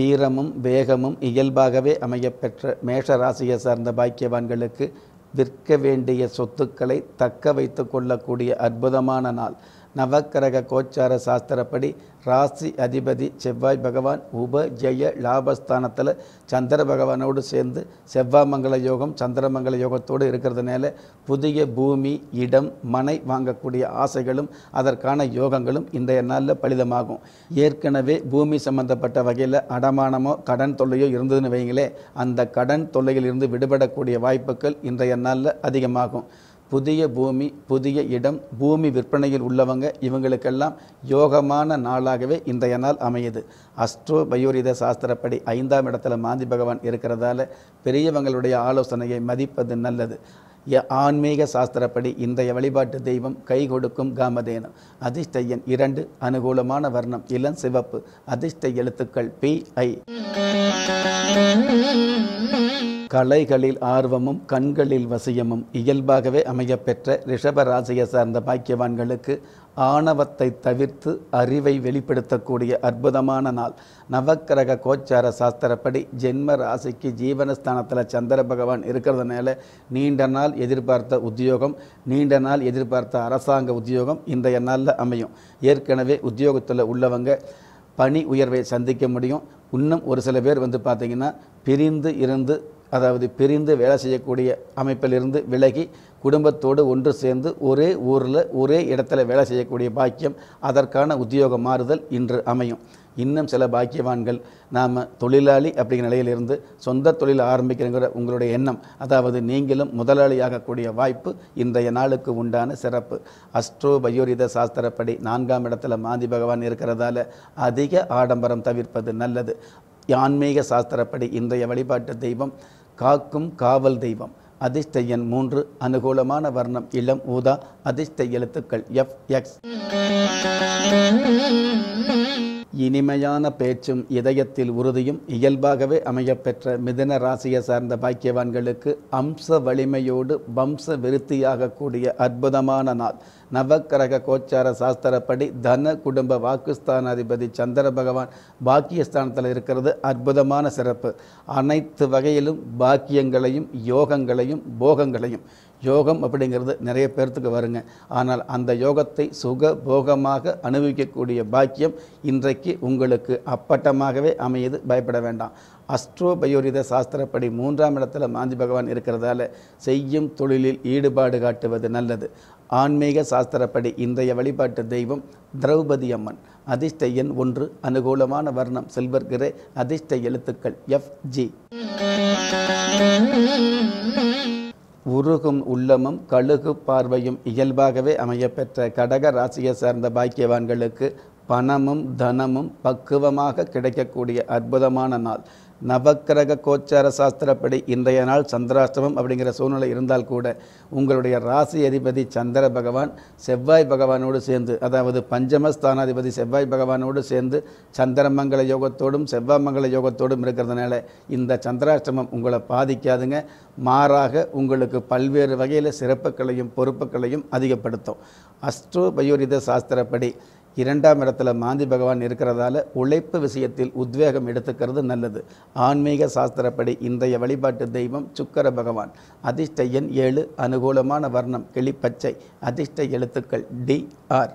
வீரமும் வேகமும் இயல்பாகவே அமையப்பெற்ற மேஷ ராசியை சார்ந்த பாக்கியவான்களுக்கு விற்க வேண்டிய சொத்துக்களை தக்க வைத்து கொள்ளக்கூடிய அற்புதமான நாள் நவக்கிரக கோச்சார சாஸ்திரப்படி ராசி அதிபதி செவ்வாய் பகவான் உப ஜெய லாபஸ்தானத்தில் சந்திர பகவானோடு சேர்ந்து செவ்வாமங்கல யோகம் சந்திரமங்கல யோகத்தோடு இருக்கிறதுனால புதிய பூமி இடம் மனை வாங்கக்கூடிய ஆசைகளும் அதற்கான யோகங்களும் இன்றைய நாளில் பலிதமாகும் ஏற்கனவே பூமி சம்பந்தப்பட்ட வகையில் அடமானமோ கடன் தொல்லையோ இருந்ததுன்னு வைங்களே அந்த கடன் தொல்லையில் இருந்து விடுபடக்கூடிய வாய்ப்புகள் இன்றைய நாளில் அதிகமாகும் புதிய பூமி புதிய இடம் பூமி விற்பனையில் உள்ளவங்க இவங்களுக்கெல்லாம் யோகமான நாளாகவே இன்றைய நாள் அமையுது அஸ்ட்ரோ பயோரித சாஸ்திரப்படி ஐந்தாம் இடத்துல மாந்தி பகவான் இருக்கிறதால பெரியவங்களுடைய ஆலோசனையை மதிப்பது நல்லது ஆன்மீக சாஸ்திரப்படி இன்றைய வழிபாட்டு தெய்வம் கை கொடுக்கும் காமதேனம் அதிர்ஷ்டையன் இரண்டு அனுகூலமான வர்ணம் இளம் சிவப்பு அதிர்ஷ்ட எழுத்துக்கள் பி ஐ கலைகளில் ஆர்வமும் கண்களில் வசியமும் இயல்பாகவே அமையப்பெற்ற ரிஷபராசியை சார்ந்த பாக்கியவான்களுக்கு ஆணவத்தை தவிர்த்து அறிவை வெளிப்படுத்தக்கூடிய அற்புதமான நாள் நவக்கிரக கோச்சார சாஸ்திரப்படி ஜென்ம ராசிக்கு ஜீவனஸ்தானத்தில் சந்திர பகவான் இருக்கிறதுனால நீண்ட நாள் எதிர்பார்த்த உத்தியோகம் நீண்ட நாள் எதிர்பார்த்த அரசாங்க உத்தியோகம் இன்றைய நாளில் அமையும் ஏற்கனவே உத்தியோகத்தில் உள்ளவங்க பணி உயர்வை சந்திக்க முடியும் இன்னும் ஒரு சில பேர் வந்து பார்த்திங்கன்னா பிரிந்து இருந்து அதாவது பிரிந்து வேலை செய்யக்கூடிய அமைப்பிலிருந்து விலகி குடும்பத்தோடு ஒன்று சேர்ந்து ஒரே ஊரில் ஒரே இடத்துல வேலை செய்யக்கூடிய பாக்கியம் அதற்கான உத்தியோக மாறுதல் இன்று அமையும் இன்னும் சில பாக்கியவான்கள் நாம் தொழிலாளி அப்படிங்கிற நிலையிலிருந்து சொந்த தொழில் ஆரம்பிக்கிறங்கிற உங்களுடைய எண்ணம் அதாவது நீங்களும் முதலாளியாகக்கூடிய வாய்ப்பு இன்றைய நாளுக்கு உண்டான சிறப்பு அஸ்ட்ரோ பயோரித சாஸ்திரப்படி நான்காம் இடத்துல மாந்தி பகவான் இருக்கிறதால அதிக ஆடம்பரம் தவிர்ப்பது நல்லது ஆன்மீக சாஸ்திரப்படி இன்றைய வழிபாட்டு தெய்வம் காக்கும் காவல் தெய்வம் அதிர்ஷ்ட எண் மூன்று அனுகூலமான வர்ணம் இளம் ஊதா அதிர்ஷ்ட எழுத்துக்கள் எஃப் எக்ஸ் இனிமையான பேச்சும் இதயத்தில் உறுதியும் இயல்பாகவே அமையப்பெற்ற மிதன ராசியை சார்ந்த பாக்கியவான்களுக்கு அம்ச வலிமையோடு வம்ச விருத்தியாகக்கூடிய அற்புதமான நாள் நவக்கரக கோச்சார சாஸ்திரப்படி தன குடும்ப வாக்குஸ்தானாதிபதி சந்திர பகவான் பாக்கியஸ்தானத்தில் இருக்கிறது அற்புதமான சிறப்பு அனைத்து வகையிலும் பாக்கியங்களையும் யோகங்களையும் போகங்களையும் யோகம் அப்படிங்கிறது நிறைய பேர்த்துக்கு வருங்க ஆனால் அந்த யோகத்தை சுக போகமாக அனுபவிக்கக்கூடிய பாக்கியம் இன்றைக்கு உங்களுக்கு அப்பட்டமாகவே அமையுது பயப்பட வேண்டாம் அஸ்ட்ரோபயோரித சாஸ்திரப்படி மூன்றாம் இடத்துல மாந்தி பகவான் இருக்கிறதால செய்யும் தொழிலில் ஈடுபாடு காட்டுவது நல்லது ஆன்மீக சாஸ்திரப்படி இன்றைய வழிபாட்டு தெய்வம் திரௌபதி அம்மன் அதிர்ஷ்ட எண் ஒன்று அனுகூலமான வர்ணம் செல்வர் கிரே அதிர்ஷ்ட எழுத்துக்கள் எஃப் ஜி உருகும் உள்ளமும் கழுகு பார்வையும் இயல்பாகவே அமையப்பெற்ற கடக ராசியை சார்ந்த பாக்கியவான்களுக்கு பணமும் தனமும் பக்குவமாக கிடைக்கக்கூடிய அற்புதமான நாள் நவக்கிரக கோச்சார சாஸ்திரப்படி இன்றைய நாள் சந்திராஷ்டமம் அப்படிங்கிற சூழ்நிலை இருந்தால் கூட உங்களுடைய ராசி அதிபதி சந்திர பகவான் செவ்வாய் பகவானோடு சேர்ந்து அதாவது பஞ்சமஸ்தானாதிபதி செவ்வாய் பகவானோடு சேர்ந்து சந்திரமங்கல யோகத்தோடும் செவ்வாய்மங்கல யோகத்தோடும் இருக்கிறதுனால இந்த சந்திராஷ்டமம் உங்களை பாதிக்காதுங்க மாறாக உங்களுக்கு பல்வேறு வகையில் சிறப்புகளையும் பொறுப்புகளையும் அதிகப்படுத்தும் அஸ்ட்ரோ பயோரித சாஸ்திரப்படி இரண்டாம் இடத்துல மாந்தி பகவான் இருக்கிறதால உழைப்பு விஷயத்தில் உத்வேகம் எடுத்துக்கிறது நல்லது ஆன்மீக சாஸ்திரப்படி இன்றைய வழிபாட்டு தெய்வம் சுக்கர பகவான் அதிர்ஷ்ட எண் ஏழு அனுகூலமான வர்ணம் கிளிப்பச்சை அதிர்ஷ்ட எழுத்துக்கள் டி ஆர்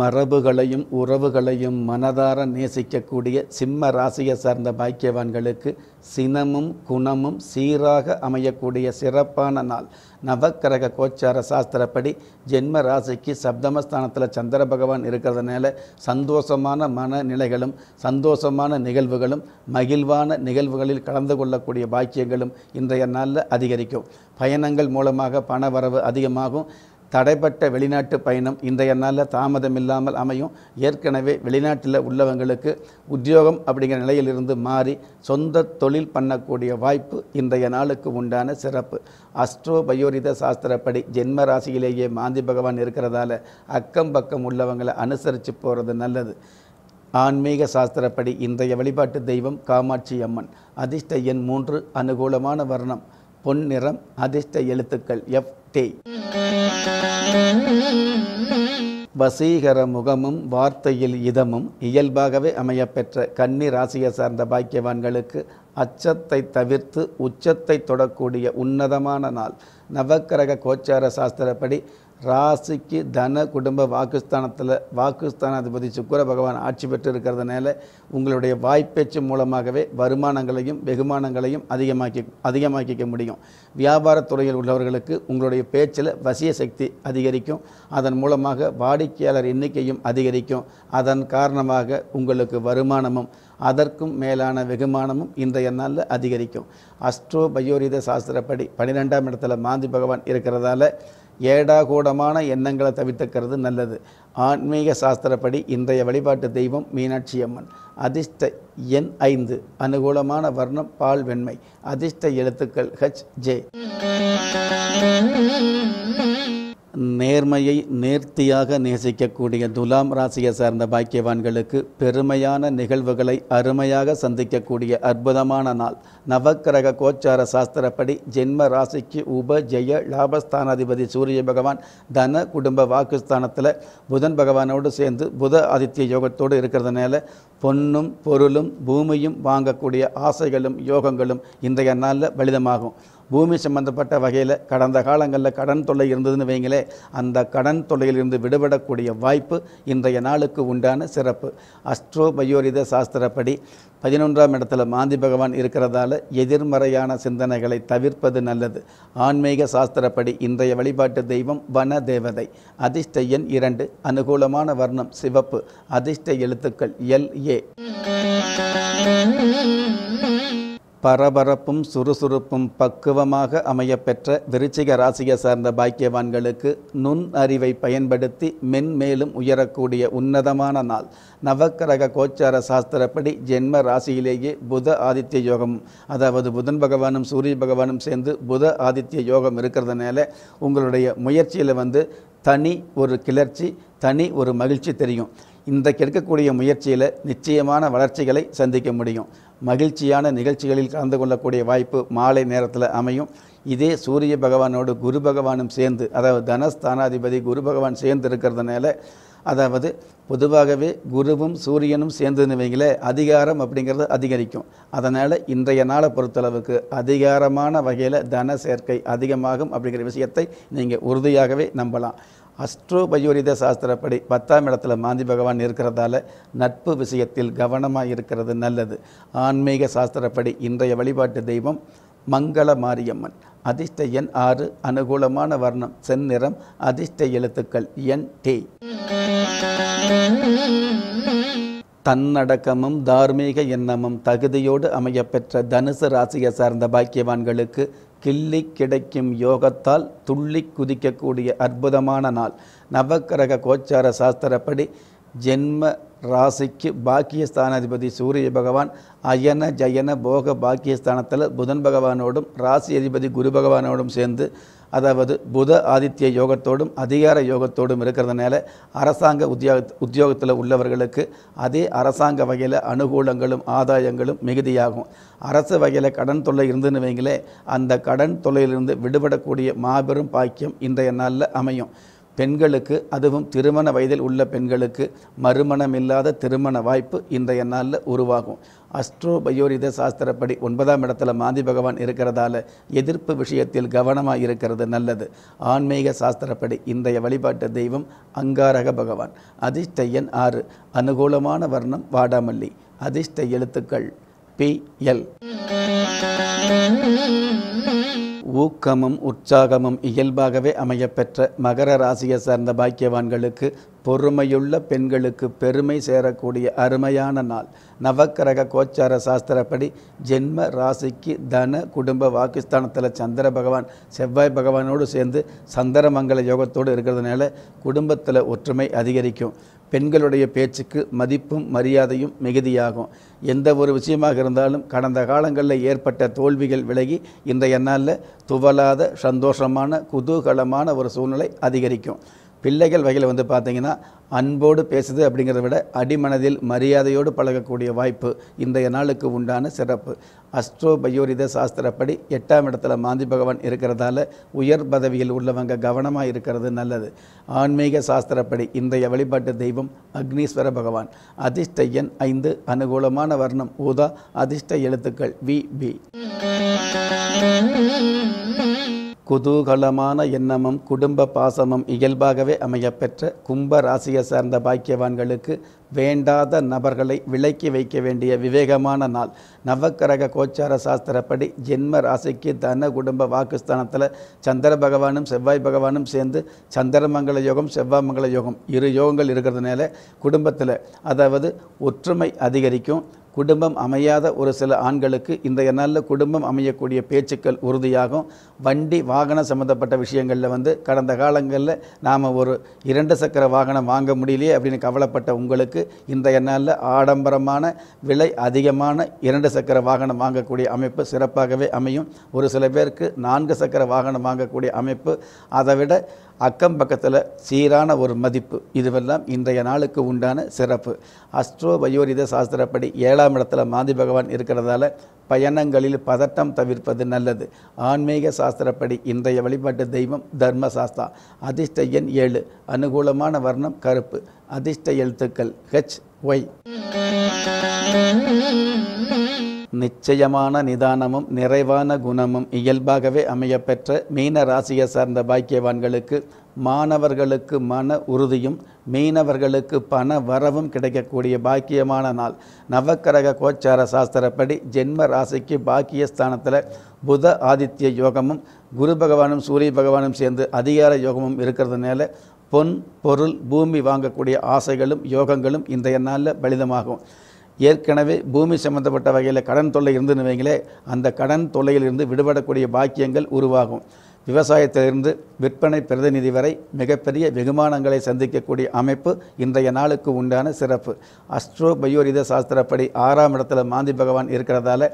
மரபுகளையும் உறவுகளையும் மனதார நேசிக்கக்கூடிய சிம்ம ராசியை சார்ந்த பாக்கியவான்களுக்கு சினமும் குணமும் சீராக அமையக்கூடிய சிறப்பான நாள் நவக்கிரக கோச்சார சாஸ்திரப்படி ஜென்ம ராசிக்கு சப்தமஸ்தானத்தில் சந்திர பகவான் இருக்கிறதுனால சந்தோஷமான மனநிலைகளும் சந்தோஷமான நிகழ்வுகளும் மகிழ்வான நிகழ்வுகளில் கலந்து கொள்ளக்கூடிய பாக்கியங்களும் இன்றைய நாளில் அதிகரிக்கும் பயணங்கள் மூலமாக பண வரவு அதிகமாகும் தடைப்பட்ட வெளிநாட்டு பயணம் இன்றைய நாளில் தாமதம் இல்லாமல் அமையும் ஏற்கனவே வெளிநாட்டில் உள்ளவங்களுக்கு உத்தியோகம் அப்படிங்கிற நிலையிலிருந்து மாறி சொந்த தொழில் பண்ணக்கூடிய வாய்ப்பு இன்றைய நாளுக்கு உண்டான சிறப்பு அஸ்ட்ரோ பயோரித சாஸ்திரப்படி ஜென்ம ராசியிலேயே மாந்தி பகவான் இருக்கிறதால அக்கம் பக்கம் உள்ளவங்களை அனுசரித்து போகிறது நல்லது ஆன்மீக சாஸ்திரப்படி இன்றைய வழிபாட்டு தெய்வம் காமாட்சி அம்மன் அதிர்ஷ்ட எண் மூன்று அனுகூலமான வர்ணம் பொன் நிறம் அதிர்ஷ்ட எழுத்துக்கள் எஃப் டே வசீகர முகமும் வார்த்தையில் இதமும் இயல்பாகவே அமையப்பெற்ற கன்னி ராசியை சார்ந்த பாக்கியவான்களுக்கு அச்சத்தை தவிர்த்து உச்சத்தை தொடக்கூடிய உன்னதமான நாள் நவக்கிரக கோச்சார சாஸ்திரப்படி ராசிக்கு தன குடும்ப வாக்குஸ்தானத்தில் வாக்குஸ்தானாதிபதி சுக்கர பகவான் ஆட்சி பெற்று இருக்கிறதுனால உங்களுடைய வாய்ப்பேச்சு மூலமாகவே வருமானங்களையும் வெகுமானங்களையும் அதிகமாக்கி அதிகமாக்கிக்க முடியும் வியாபாரத்துறையில் உள்ளவர்களுக்கு உங்களுடைய பேச்சில் வசிய சக்தி அதிகரிக்கும் அதன் மூலமாக வாடிக்கையாளர் எண்ணிக்கையும் அதிகரிக்கும் அதன் காரணமாக உங்களுக்கு வருமானமும் அதற்கும் மேலான வெகுமானமும் இன்றைய நாளில் அதிகரிக்கும் அஸ்ட்ரோ பயோரித சாஸ்திரப்படி பன்னிரெண்டாம் இடத்துல மாந்தி பகவான் இருக்கிறதால ஏடாகூடமான எண்ணங்களை தவிர்த்துக்கிறது நல்லது ஆன்மீக சாஸ்திரப்படி இன்றைய வழிபாட்டு தெய்வம் மீனாட்சி அம்மன் அதிர்ஷ்ட எண் ஐந்து அனுகூலமான வர்ணம் பால் வெண்மை அதிர்ஷ்ட எழுத்துக்கள் ஹச் ஜே நேர்மையை நேர்த்தியாக நேசிக்கக்கூடிய துலாம் ராசியை சார்ந்த பாக்கியவான்களுக்கு பெருமையான நிகழ்வுகளை அருமையாக சந்திக்கக்கூடிய அற்புதமான நாள் நவக்கிரக கோச்சார சாஸ்திரப்படி ஜென்ம ராசிக்கு உப ஜெய லாபஸ்தானாதிபதி சூரிய பகவான் தன குடும்ப வாக்குஸ்தானத்தில் புதன் பகவானோடு சேர்ந்து புத ஆதித்ய யோகத்தோடு இருக்கிறதுனால பொன்னும் பொருளும் பூமியும் வாங்கக்கூடிய ஆசைகளும் யோகங்களும் இன்றைய நாளில் பலிதமாகும் பூமி சம்பந்தப்பட்ட வகையில் கடந்த காலங்களில் கடன் தொல்லை இருந்ததுன்னு வைங்களே அந்த கடன் தொல்லையிலிருந்து விடுபடக்கூடிய வாய்ப்பு இன்றைய நாளுக்கு உண்டான சிறப்பு அஸ்ட்ரோ பயோரித சாஸ்திரப்படி பதினொன்றாம் இடத்துல மாந்தி பகவான் இருக்கிறதால எதிர்மறையான சிந்தனைகளை தவிர்ப்பது நல்லது ஆன்மீக சாஸ்திரப்படி இன்றைய வழிபாட்டு தெய்வம் வன தேவதை அதிர்ஷ்ட எண் இரண்டு அனுகூலமான வர்ணம் சிவப்பு அதிர்ஷ்ட எழுத்துக்கள் எல் ஏ பரபரப்பும் சுறுசுறுப்பும் பக்குவமாக அமையப்பெற்ற விருச்சிக ராசியை சார்ந்த பாக்கியவான்களுக்கு நுண் அறிவை பயன்படுத்தி மென்மேலும் உயரக்கூடிய உன்னதமான நாள் நவக்கரக கோச்சார சாஸ்திரப்படி ஜென்ம ராசியிலேயே புத ஆதித்ய யோகம் அதாவது புதன் பகவானும் சூரிய பகவானும் சேர்ந்து புத ஆதித்ய யோகம் இருக்கிறதுனால உங்களுடைய முயற்சியில் வந்து தனி ஒரு கிளர்ச்சி தனி ஒரு மகிழ்ச்சி தெரியும் இந்த கிடைக்கக்கூடிய முயற்சியில் நிச்சயமான வளர்ச்சிகளை சந்திக்க முடியும் மகிழ்ச்சியான நிகழ்ச்சிகளில் கலந்து கொள்ளக்கூடிய வாய்ப்பு மாலை நேரத்தில் அமையும் இதே சூரிய பகவானோடு குரு பகவானும் சேர்ந்து அதாவது தனஸ்தானாதிபதி குரு பகவான் சேர்ந்து இருக்கிறதுனால அதாவது பொதுவாகவே குருவும் சூரியனும் சேர்ந்து வைங்களே அதிகாரம் அப்படிங்கிறது அதிகரிக்கும் அதனால் இன்றைய நாளை பொறுத்தளவுக்கு அதிகாரமான வகையில் தன சேர்க்கை அதிகமாகும் அப்படிங்கிற விஷயத்தை நீங்கள் உறுதியாகவே நம்பலாம் அஸ்ட்ரோ பயோரித சாஸ்திரப்படி பத்தாம் இடத்துல மாந்தி பகவான் இருக்கிறதால நட்பு விஷயத்தில் கவனமாக இருக்கிறது நல்லது ஆன்மீக சாஸ்திரப்படி இன்றைய வழிபாட்டு தெய்வம் மங்கள மாரியம்மன் அதிர்ஷ்ட எண் ஆறு அனுகூலமான வர்ணம் செந்நிறம் அதிர்ஷ்ட எழுத்துக்கள் என் டி தன்னடக்கமும் தார்மீக எண்ணமும் தகுதியோடு அமையப்பெற்ற தனுசு ராசியை சார்ந்த பாக்கியவான்களுக்கு கிள்ளி கிடைக்கும் யோகத்தால் துள்ளி குதிக்கக்கூடிய அற்புதமான நாள் நவக்கிரக கோச்சார சாஸ்திரப்படி ஜென்ம ராசிக்கு பாக்கியஸ்தானாதிபதி சூரிய பகவான் அயன ஜயன போக பாக்கியஸ்தானத்தில் புதன் பகவானோடும் ராசி அதிபதி குரு பகவானோடும் சேர்ந்து அதாவது புத ஆதித்ய யோகத்தோடும் அதிகார யோகத்தோடும் இருக்கிறதுனால அரசாங்க உத்தியோக உத்தியோகத்தில் உள்ளவர்களுக்கு அதே அரசாங்க வகையில் அனுகூலங்களும் ஆதாயங்களும் மிகுதியாகும் அரசு வகையில் கடன் தொல்லை இருந்துன்னு வைங்களேன் அந்த கடன் தொல்லையிலிருந்து விடுபடக்கூடிய மாபெரும் பாக்கியம் இன்றைய நாளில் அமையும் பெண்களுக்கு அதுவும் திருமண வயதில் உள்ள பெண்களுக்கு மறுமணம் இல்லாத திருமண வாய்ப்பு இன்றைய நாளில் உருவாகும் அஸ்ட்ரோ பயோரித சாஸ்திரப்படி ஒன்பதாம் இடத்துல மாந்தி பகவான் இருக்கிறதால எதிர்ப்பு விஷயத்தில் கவனமாக இருக்கிறது நல்லது ஆன்மீக சாஸ்திரப்படி இன்றைய வழிபாட்டு தெய்வம் அங்காரக பகவான் அதிர்ஷ்டையன் ஆறு அனுகூலமான வர்ணம் வாடாமல்லி அதிர்ஷ்ட எழுத்துக்கள் பி எல் ஊக்கமும் உற்சாகமும் இயல்பாகவே அமையப்பெற்ற மகர ராசியை சார்ந்த பாக்கியவான்களுக்கு பொறுமையுள்ள பெண்களுக்கு பெருமை சேரக்கூடிய அருமையான நாள் நவக்கிரக கோச்சார சாஸ்திரப்படி ஜென்ம ராசிக்கு தன குடும்ப வாக்குஸ்தானத்தில் சந்திர பகவான் செவ்வாய் பகவானோடு சேர்ந்து சந்திரமங்கல யோகத்தோடு இருக்கிறதுனால குடும்பத்தில் ஒற்றுமை அதிகரிக்கும் பெண்களுடைய பேச்சுக்கு மதிப்பும் மரியாதையும் மிகுதியாகும் எந்த ஒரு விஷயமாக இருந்தாலும் கடந்த காலங்களில் ஏற்பட்ட தோல்விகள் விலகி இன்றைய நாளில் துவலாத சந்தோஷமான குதூகலமான ஒரு சூழ்நிலை அதிகரிக்கும் பிள்ளைகள் வகையில் வந்து பார்த்திங்கன்னா அன்போடு பேசுது அப்படிங்கிறத விட அடிமனதில் மரியாதையோடு பழகக்கூடிய வாய்ப்பு இன்றைய நாளுக்கு உண்டான சிறப்பு அஸ்ட்ரோ பயோரித சாஸ்திரப்படி எட்டாம் இடத்துல மாந்தி பகவான் இருக்கிறதால உயர் பதவியில் உள்ளவங்க கவனமாக இருக்கிறது நல்லது ஆன்மீக சாஸ்திரப்படி இன்றைய வழிபாட்டு தெய்வம் அக்னீஸ்வர பகவான் அதிர்ஷ்ட எண் ஐந்து அனுகூலமான வர்ணம் ஊதா அதிர்ஷ்ட எழுத்துக்கள் வி பி குதூகலமான எண்ணமும் குடும்ப பாசமும் இயல்பாகவே அமையப்பெற்ற கும்ப ராசியை சார்ந்த பாக்கியவான்களுக்கு வேண்டாத நபர்களை விலக்கி வைக்க வேண்டிய விவேகமான நாள் நவக்கரக கோச்சார சாஸ்திரப்படி ஜென்ம ராசிக்கு தன குடும்ப வாக்குஸ்தானத்தில் சந்திர பகவானும் செவ்வாய் பகவானும் சேர்ந்து சந்திரமங்கல யோகம் செவ்வாய் மங்கள யோகம் இரு யோகங்கள் இருக்கிறதுனால குடும்பத்தில் அதாவது ஒற்றுமை அதிகரிக்கும் குடும்பம் அமையாத ஒரு சில ஆண்களுக்கு இன்றைய நாளில் குடும்பம் அமையக்கூடிய பேச்சுக்கள் உறுதியாகும் வண்டி வாகனம் சம்மந்தப்பட்ட விஷயங்களில் வந்து கடந்த காலங்களில் நாம் ஒரு இரண்டு சக்கர வாகனம் வாங்க முடியலையே அப்படின்னு கவலைப்பட்ட உங்களுக்கு இன்றைய நாளில் ஆடம்பரமான விலை அதிகமான இரண்டு சக்கர வாகனம் வாங்கக்கூடிய அமைப்பு சிறப்பாகவே அமையும் ஒரு சில பேருக்கு நான்கு சக்கர வாகனம் வாங்கக்கூடிய அமைப்பு அதை விட அக்கம் பக்கத்தில் சீரான ஒரு மதிப்பு இதுவெல்லாம் இன்றைய நாளுக்கு உண்டான சிறப்பு அஸ்ட்ரோ வயோரித சாஸ்திரப்படி ஏழாம் இடத்துல மாந்தி பகவான் இருக்கிறதால பயணங்களில் பதட்டம் தவிர்ப்பது நல்லது ஆன்மீக சாஸ்திரப்படி இன்றைய வழிபாட்டு தெய்வம் தர்ம சாஸ்தா அதிர்ஷ்ட எண் ஏழு அனுகூலமான வர்ணம் கருப்பு அதிர்ஷ்ட எழுத்துக்கள் ஹெச் ஒய் நிச்சயமான நிதானமும் நிறைவான குணமும் இயல்பாகவே அமையப்பெற்ற மீன ராசியை சார்ந்த பாக்கியவான்களுக்கு மாணவர்களுக்கு மன உறுதியும் மீனவர்களுக்கு பண வரவும் கிடைக்கக்கூடிய பாக்கியமான நாள் நவக்கரக கோச்சார சாஸ்திரப்படி ஜென்ம ராசிக்கு பாக்கியஸ்தானத்தில் புத ஆதித்ய யோகமும் குரு பகவானும் சூரிய பகவானும் சேர்ந்து அதிகார யோகமும் இருக்கிறதுனால பொன் பொருள் பூமி வாங்கக்கூடிய ஆசைகளும் யோகங்களும் இன்றைய நாளில் பலிதமாகும் ஏற்கனவே பூமி சம்மந்தப்பட்ட வகையில் கடன் தொல்லை இருந்துன்னு அந்த கடன் தொல்லையிலிருந்து விடுபடக்கூடிய பாக்கியங்கள் உருவாகும் விவசாயத்திலிருந்து விற்பனை பிரதிநிதி வரை மிகப்பெரிய வெகுமானங்களை சந்திக்கக்கூடிய அமைப்பு இன்றைய நாளுக்கு உண்டான சிறப்பு அஸ்ட்ரோ பயோரித சாஸ்திரப்படி ஆறாம் இடத்துல மாந்தி பகவான் இருக்கிறதால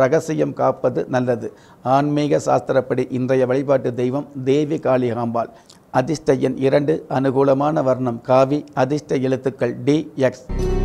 ரகசியம் காப்பது நல்லது ஆன்மீக சாஸ்திரப்படி இன்றைய வழிபாட்டு தெய்வம் தேவி காளிகாம்பாள் அதிர்ஷ்ட எண் இரண்டு அனுகூலமான வர்ணம் காவி அதிர்ஷ்ட எழுத்துக்கள் டி எக்ஸ்